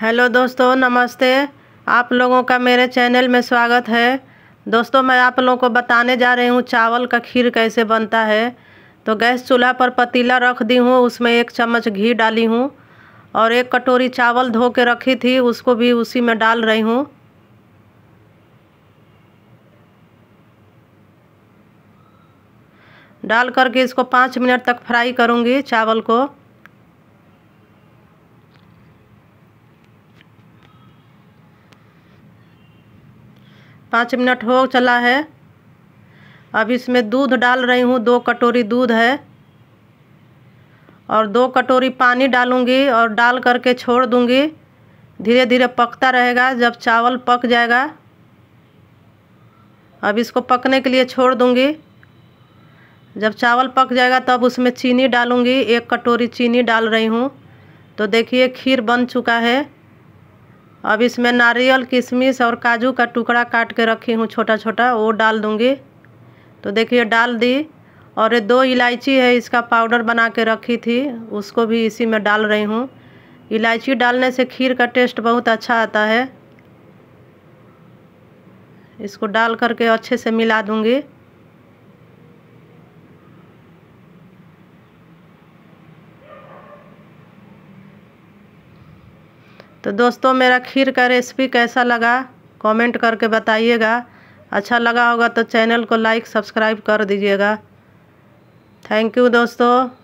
hello दोस्तों नमस्ते आप लोगों का मेरे चैनल में स्वागत है दोस्तों मैं आप लोगों को बताने जा रही हूँ चावल का खीर कैसे बनता है तो गैस चूल्हा पर पतीला रख दी हूँ उसमें एक चम्मच घी डाली हूँ और एक कटोरी चावल धो के रखी थी उसको भी उसी में डाल रही हूँ डाल करके इसको पाँच मिनट तक फ्राई करूँगी चावल को पाँच मिनट हो चला है अब इसमें दूध डाल रही हूँ दो कटोरी दूध है और दो कटोरी पानी डालूँगी और डाल करके छोड़ दूँगी धीरे धीरे पकता रहेगा जब चावल पक जाएगा अब इसको पकने के लिए छोड़ दूँगी जब चावल पक जाएगा तब उसमें चीनी डालूँगी एक कटोरी चीनी डाल रही हूँ तो देखिए खीर बन चुका है अब इसमें नारियल किशमिश और काजू का टुकड़ा काट के रखी हूँ छोटा छोटा वो डाल दूँगी तो देखिए डाल दी और ये दो इलायची है इसका पाउडर बना के रखी थी उसको भी इसी में डाल रही हूँ इलायची डालने से खीर का टेस्ट बहुत अच्छा आता है इसको डाल करके अच्छे से मिला दूँगी तो दोस्तों मेरा खीर का रेसिपी कैसा लगा कमेंट करके बताइएगा अच्छा लगा होगा तो चैनल को लाइक सब्सक्राइब कर दीजिएगा थैंक यू दोस्तों